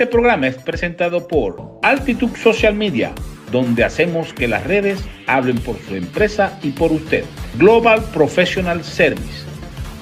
Este programa es presentado por Altitud Social Media, donde hacemos que las redes hablen por su empresa y por usted. Global Professional Service,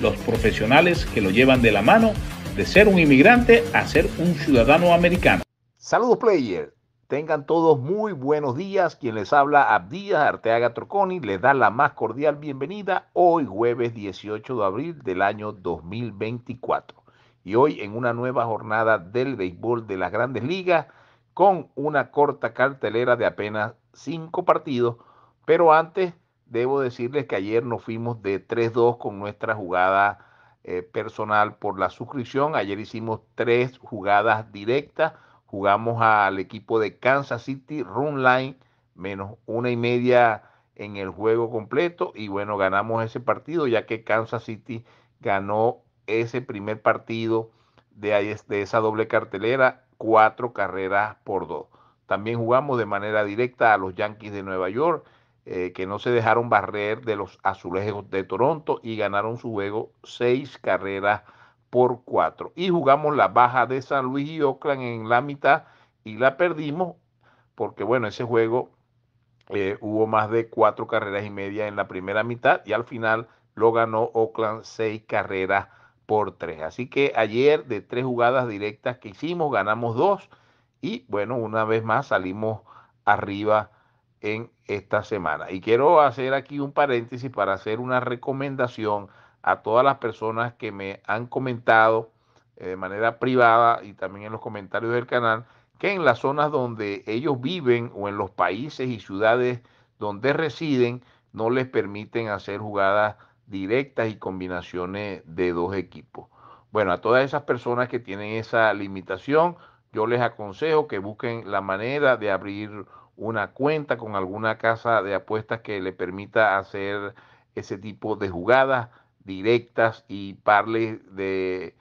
los profesionales que lo llevan de la mano de ser un inmigrante a ser un ciudadano americano. Saludos players, tengan todos muy buenos días. Quien les habla, Abdías Arteaga Troconi, les da la más cordial bienvenida hoy jueves 18 de abril del año 2024 y hoy en una nueva jornada del béisbol de las grandes ligas con una corta cartelera de apenas cinco partidos. Pero antes debo decirles que ayer nos fuimos de 3-2 con nuestra jugada eh, personal por la suscripción. Ayer hicimos tres jugadas directas. Jugamos al equipo de Kansas City, Run Line, menos una y media en el juego completo. Y bueno, ganamos ese partido ya que Kansas City ganó ese primer partido de, esa doble cartelera, cuatro carreras por dos. También jugamos de manera directa a los Yankees de Nueva York, eh, que no se dejaron barrer de los azulejos de Toronto y ganaron su juego seis carreras por cuatro. Y jugamos la baja de San Luis y Oakland en la mitad y la perdimos porque, bueno, ese juego eh, hubo más de cuatro carreras y media en la primera mitad y al final lo ganó Oakland seis carreras por Así que ayer de tres jugadas directas que hicimos, ganamos dos y bueno, una vez más salimos arriba en esta semana. Y quiero hacer aquí un paréntesis para hacer una recomendación a todas las personas que me han comentado eh, de manera privada y también en los comentarios del canal, que en las zonas donde ellos viven o en los países y ciudades donde residen, no les permiten hacer jugadas directas y combinaciones de dos equipos. Bueno, a todas esas personas que tienen esa limitación, yo les aconsejo que busquen la manera de abrir una cuenta con alguna casa de apuestas que le permita hacer ese tipo de jugadas directas y parles de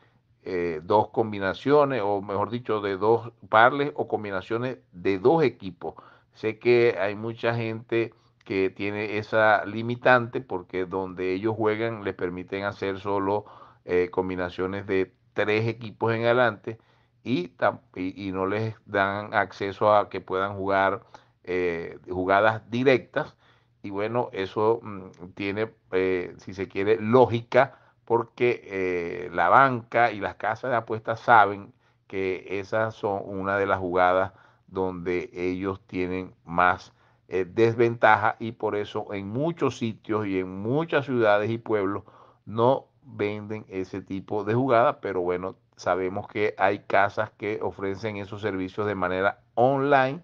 eh, dos combinaciones, o mejor dicho, de dos parles o combinaciones de dos equipos. Sé que hay mucha gente que tiene esa limitante porque donde ellos juegan les permiten hacer solo eh, combinaciones de tres equipos en adelante y, y, no les dan acceso a que puedan jugar eh, jugadas directas. Y bueno, eso mm, tiene, eh, si se quiere, lógica porque la banca y las casas de apuestas saben que esas son una de las jugadas donde ellos tienen más eh, desventaja y por eso en muchos sitios y en muchas ciudades y pueblos no venden ese tipo de jugada, pero bueno, sabemos que hay casas que ofrecen esos servicios de manera online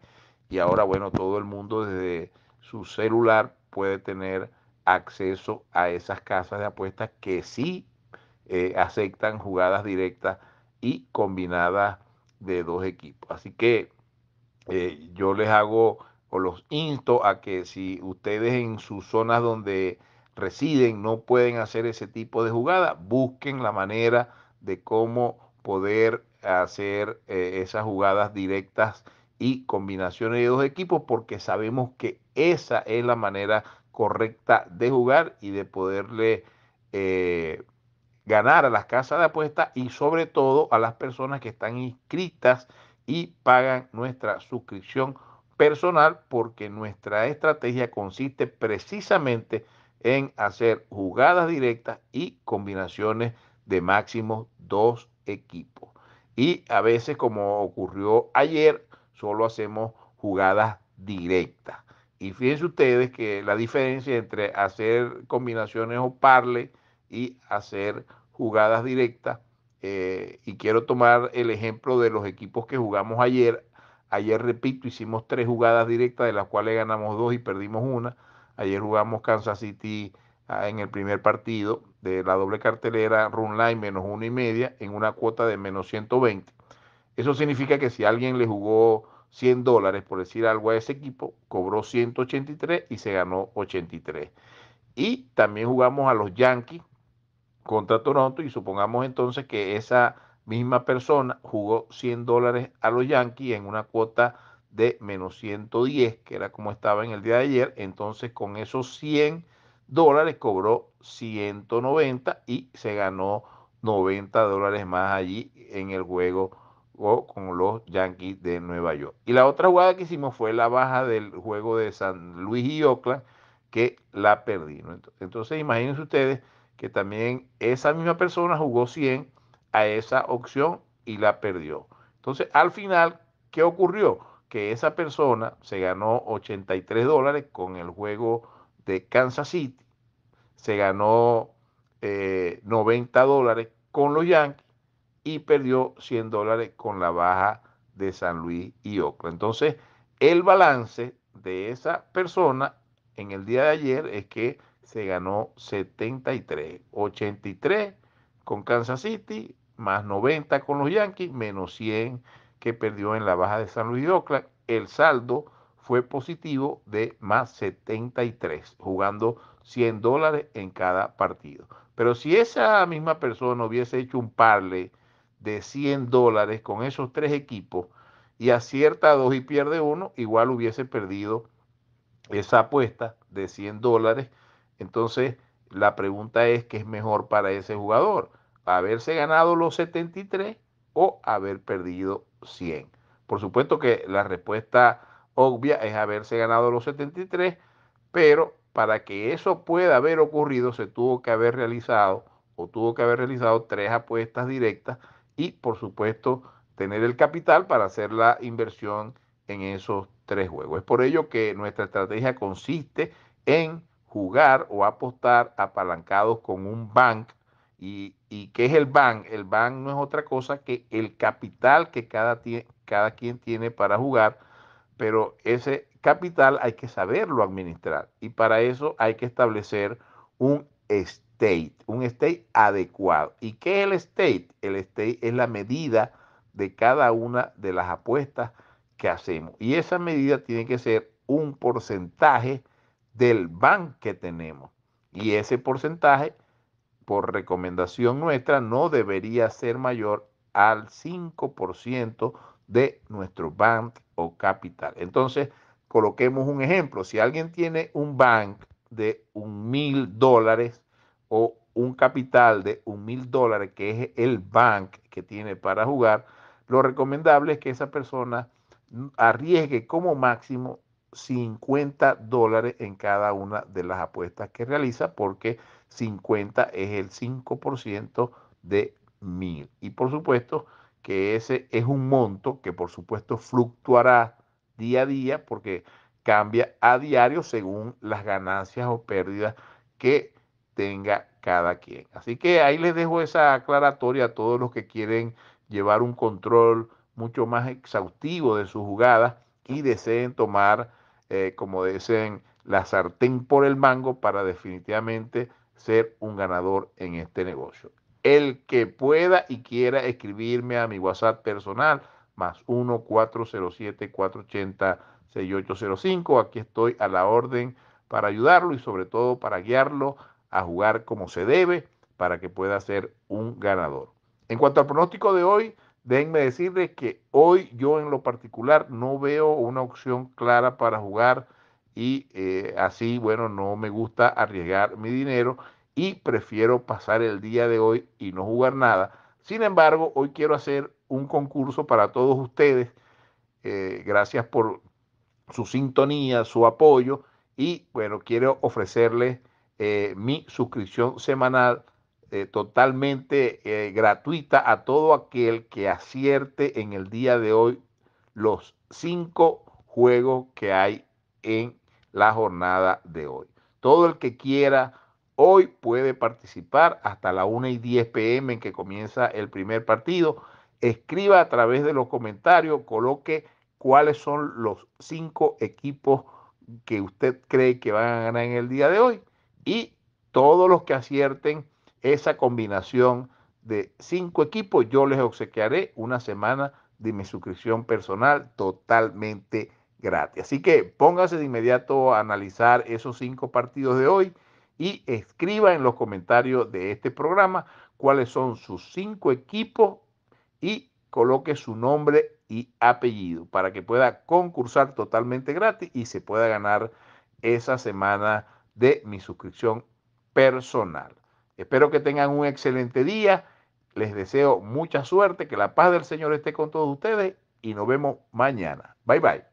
y ahora bueno, todo el mundo desde su celular puede tener acceso a esas casas de apuestas que sí eh, aceptan jugadas directas y combinadas de dos equipos. Así que eh, yo les hago o los insto a que si ustedes en sus zonas donde residen no pueden hacer ese tipo de jugada, busquen la manera de cómo poder hacer eh, esas jugadas directas y combinaciones de dos equipos porque sabemos que esa es la manera correcta de jugar y de poderle eh, ganar a las casas de apuestas y sobre todo a las personas que están inscritas y pagan nuestra suscripción personal porque nuestra estrategia consiste precisamente en hacer jugadas directas y combinaciones de máximo dos equipos. Y a veces, como ocurrió ayer, solo hacemos jugadas directas. Y fíjense ustedes que la diferencia entre hacer combinaciones o parle y hacer jugadas directas, eh, y quiero tomar el ejemplo de los equipos que jugamos ayer Ayer, repito, hicimos tres jugadas directas, de las cuales ganamos dos y perdimos una. Ayer jugamos Kansas City ah, en el primer partido de la doble cartelera run line menos uno y media en una cuota de menos 120. Eso significa que si alguien le jugó 100 dólares, por decir algo, a ese equipo, cobró 183 y se ganó 83. Y también jugamos a los Yankees contra Toronto y supongamos entonces que esa misma persona jugó 100 dólares a los Yankees en una cuota de menos 110, que era como estaba en el día de ayer. Entonces con esos 100 dólares cobró 190 y se ganó 90 dólares más allí en el juego con los Yankees de Nueva York. Y la otra jugada que hicimos fue la baja del juego de San Luis y Oakland, que la perdimos. Entonces imagínense ustedes que también esa misma persona jugó 100 a esa opción y la perdió. Entonces, al final, ¿qué ocurrió? Que esa persona se ganó 83 dólares con el juego de Kansas City, se ganó 90 eh, dólares con los Yankees y perdió 100 dólares con la baja de San Luis y Oakland. Entonces, el balance de esa persona en el día de ayer es que se ganó 73, 83 con Kansas City, más 90 con los Yankees, menos 100 que perdió en la baja de San Luis de El saldo fue positivo de más 73, jugando 100 dólares en cada partido. Pero si esa misma persona hubiese hecho un parle de 100 dólares con esos tres equipos y acierta dos y pierde uno, igual hubiese perdido esa apuesta de 100 dólares. Entonces, la pregunta es, ¿qué es mejor para ese jugador? haberse ganado los 73 o haber perdido 100. Por supuesto que la respuesta obvia es haberse ganado los 73, pero para que eso pueda haber ocurrido se tuvo que haber realizado o tuvo que haber realizado tres apuestas directas y por supuesto tener el capital para hacer la inversión en esos tres juegos. Es por ello que nuestra estrategia consiste en jugar o apostar apalancados con un bank ¿Y, y qué es el BAN? El BAN no es otra cosa que el capital que cada, cada quien tiene para jugar, pero ese capital hay que saberlo administrar y para eso hay que establecer un state, un state adecuado. ¿Y qué es el state? El state es la medida de cada una de las apuestas que hacemos y esa medida tiene que ser un porcentaje del ban que tenemos y ese porcentaje por recomendación nuestra no debería ser mayor al 5% de nuestro bank o capital. Entonces, coloquemos un ejemplo. Si alguien tiene un bank de un mil dólares o un capital de un mil dólares, que es el bank que tiene para jugar, lo recomendable es que esa persona arriesgue como máximo 50 dólares en cada una de las apuestas que realiza, porque 50 es el 5% de mil Y por supuesto que ese es un monto que por supuesto fluctuará día a día porque cambia a diario según las ganancias o pérdidas que tenga cada quien. Así que ahí les dejo esa aclaratoria a todos los que quieren llevar un control mucho más exhaustivo de sus jugadas y deseen tomar eh, como dicen, la sartén por el mango para definitivamente ser un ganador en este negocio. El que pueda y quiera escribirme a mi WhatsApp personal, más 1-407-480-6805. Aquí estoy a la orden para ayudarlo y sobre todo para guiarlo a jugar como se debe para que pueda ser un ganador. En cuanto al pronóstico de hoy, Déjenme decirles que hoy yo en lo particular no veo una opción clara para jugar y eh, así, bueno, no me gusta arriesgar mi dinero y prefiero pasar el día de hoy y no jugar nada. Sin embargo, hoy quiero hacer un concurso para todos ustedes. Eh, gracias por su sintonía, su apoyo y bueno, quiero ofrecerles eh, mi suscripción semanal eh, totalmente eh, gratuita a todo aquel que acierte en el día de hoy los cinco juegos que hay en la jornada de hoy. Todo el que quiera hoy puede participar hasta la 1 y 10 pm en que comienza el primer partido. Escriba a través de los comentarios, coloque cuáles son los cinco equipos que usted cree que van a ganar en el día de hoy y todos los que acierten esa combinación de cinco equipos, yo les obsequiaré una semana de mi suscripción personal totalmente gratis. Así que póngase de inmediato a analizar esos cinco partidos de hoy y escriba en los comentarios de este programa cuáles son sus cinco equipos y coloque su nombre y apellido para que pueda concursar totalmente gratis y se pueda ganar esa semana de mi suscripción personal. Espero que tengan un excelente día. Les deseo mucha suerte, que la paz del Señor esté con todos ustedes y nos vemos mañana. Bye bye.